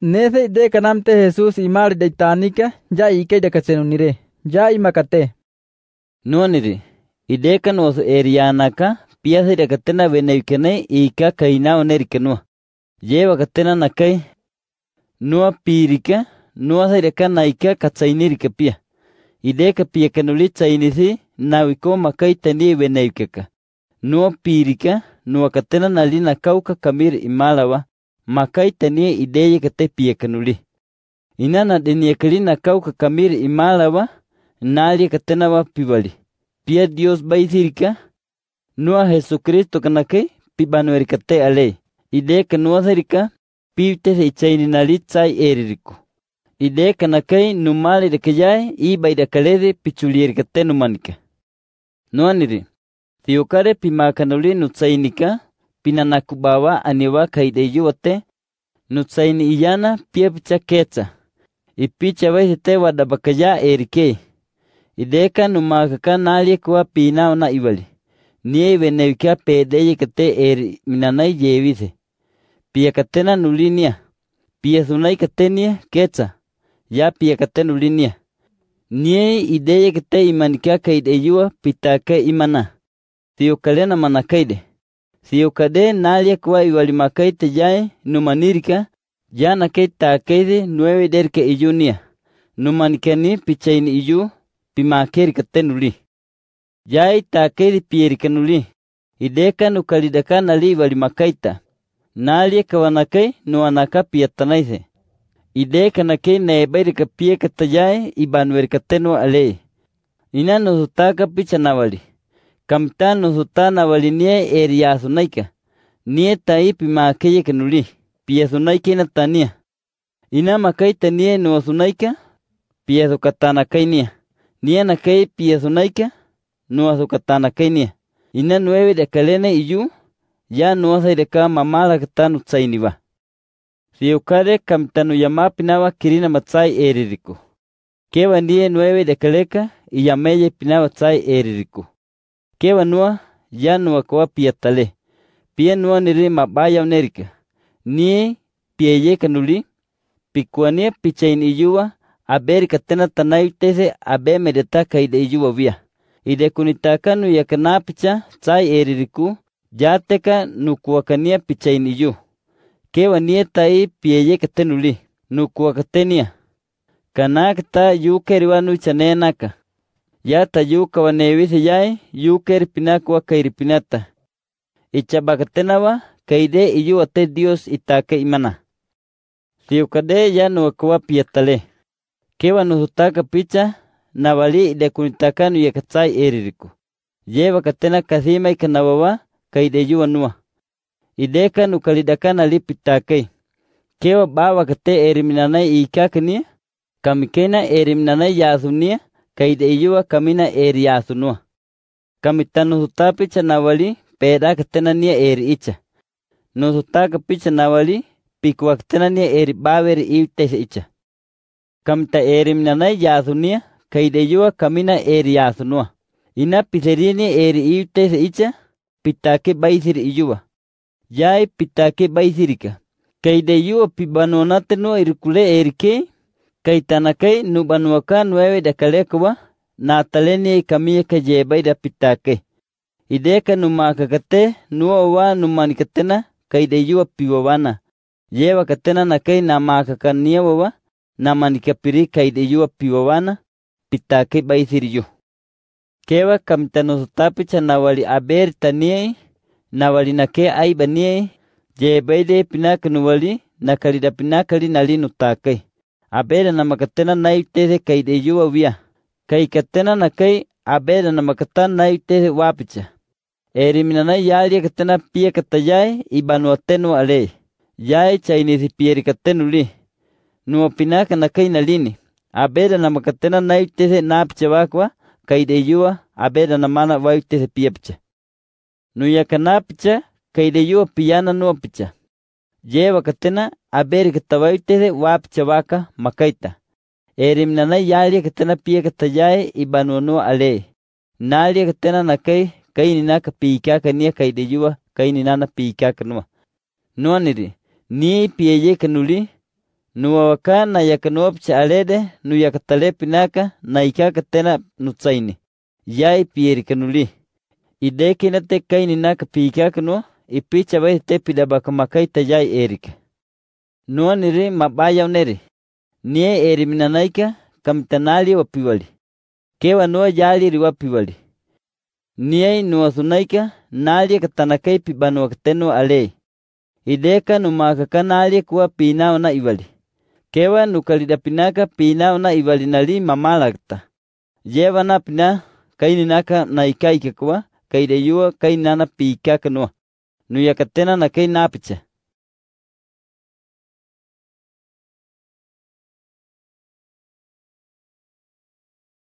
Nese de canante Jesús y mar de ya y que de Cacenunire, ya y macate. No niri, y de canos erianaca, piase de catena benelkene y ca caina Lleva catena nacay, no pirica, no de naica cacainirica pia. Y de que pia inici, navico macay teni No pirica, no catena nalina cauca camir y malaba. makaitanie ideyi katepiyekanuli ina nadeniyekali nakau kakamili imalawa nalye katenawa pibali pia dios baithirika nua hesukristo kanake pibanuerikate ale ide kanuatherika pibitese ichaininali tsai eririko ide kanakei numalirekayae ibaidakalede pichulierikate numanika nuaniri thiukare pimakanuli nutsainika pinanakubawa aniwa kaideyuote nutsaini iyana piepcha ketsa ipicha wehite wadabakaya erike ideka numakaka nalie kuwa pina na iwali nie iwenewika pedeye kate eri minanai yevice piakatena nulinia piasunai katenie ketsa ya piakate nulinia nie ideye kate imanika kaideyua pitake imana tiokalena manakaide siyukade naaliyekuwa iwalimakaite jae numanirika jana keittaakeithi nuewe derke ijunia numanikeni pichaini iju pimaakerikatenuli jae ittaakeithi piyerikanuli ideka nukalidaka nali iwalimakaita naaliyekawanakei nuwanaka piyattanaithe ideekanakei neebairika piyekata jae ibanuerikatenua alei ina nusutaka pichanawali Kamtano sutana walinie eria sunaica. Nie taipi maakeye kenuli. Pia sunaica inatania. Inama kai tanie no sunaica. Pia sukatana kainia. Niana kai pia sunaica. No sukatana kainia. Ina nueve de kalene iyu. Ya no saire ka mamada katanu tsainiva. Siukare kamtano yamapinawa kirina matsai eririko. Kewa ndiye nueve de kaleka. Iyameye pinawa tsai eririko kewanua pia tale. Pia nua niri mabaya unerika ni pieye kanuli in ijuwa. iyuwa katena tanayu tese abe medetaka ide iyuwa via ide kunitakanu yakanapicha chai eririku jateka in iju. Kewa kewania tai pieye katenuli katenia. kanakta yukeriwanu chanenaka Yata yuka nevisi yae, yuka irpinakwa kairpinata. wa kaide ate Dios itake imana. Siukade ya nuwakwa piatale. Kewa nusutaka picha, nawali idekunitakanu yakatsai eririku. Yeva katena kathima ikanawawa, kaide yuwanua. Ideka nukalidakana lipitakei. Kewa bawa kate eriminanai ikakani, kamikena eriminanai yasunia, kaida iyuwa kamina eri yaasunuwa. Kamita nusuta picha nawali peda ktena niya eri icha. Nusuta ka picha nawali pikuwa ktena niya eri baveri iutese icha. Kamita eri minanay yaasunia kaida iyuwa kamina eri yaasunuwa. Ina pisari niya eri iutese icha pitake baisiri iyuwa. Yae pitake baisirika. Kaida iyuwa pibanonate nuwa irukule erikei. kaitanakai tanakay nubanuaka nuewe dakalekwa na taleni ikamia kajeba idapitake ideka numakakate nuowa numanikatena kaidayua piwawana yewa katena nakai namakakaniawawa namanikapiri kaidayua piwawana pitake baithiriyo kewa kamtanosotapi cha nawali aberi taniei nawali nake aibaniei jebaide pinaka nuwali nakalida pinakali nalinutake abera na naitete kay de yuwa wia Kai katena nakay abera namakatan naitete wapicha Erimina yari katena pia katayai ibanuatenu ale yae chainisi pieri na nuopinaka nakai nalini abera namakatena naitete napicha wakwa kai de yuwa abera namana waitete piapicha nuyakanapicha kai de yuwa piyana nuopicha Yewakatena aberikatawaitere wapchawaka makaita. Erimnana yariakatena piakatayae ibanonua ale. Nariakatena nakai kaininaka pikakania kaideyua kaininana pikakanua. Nuaniri, ni pieyekanuli, nuawaka na yakanuopcha alede, nu yakatalépinaka na ikakatena nutsaini. Yai pierkanuli. Idekinate kaininaka pikakano ipicha baitepile bakamakaita yai erike nuonire mabaya onere nie eriminanaika kamitanali wapiwali kewa nuo yaliri wapiwali nie nuosunaika nalie katanakei banu katenu alei ideka numakakanalie kuwa pinao na iwali kewa nukalidapinaka pinao na iwali nali mamalakta yewa na pina kaininaka naikaika kuwa kaideyua kainana pikaka nuo nuyacatena nacai napitsa e.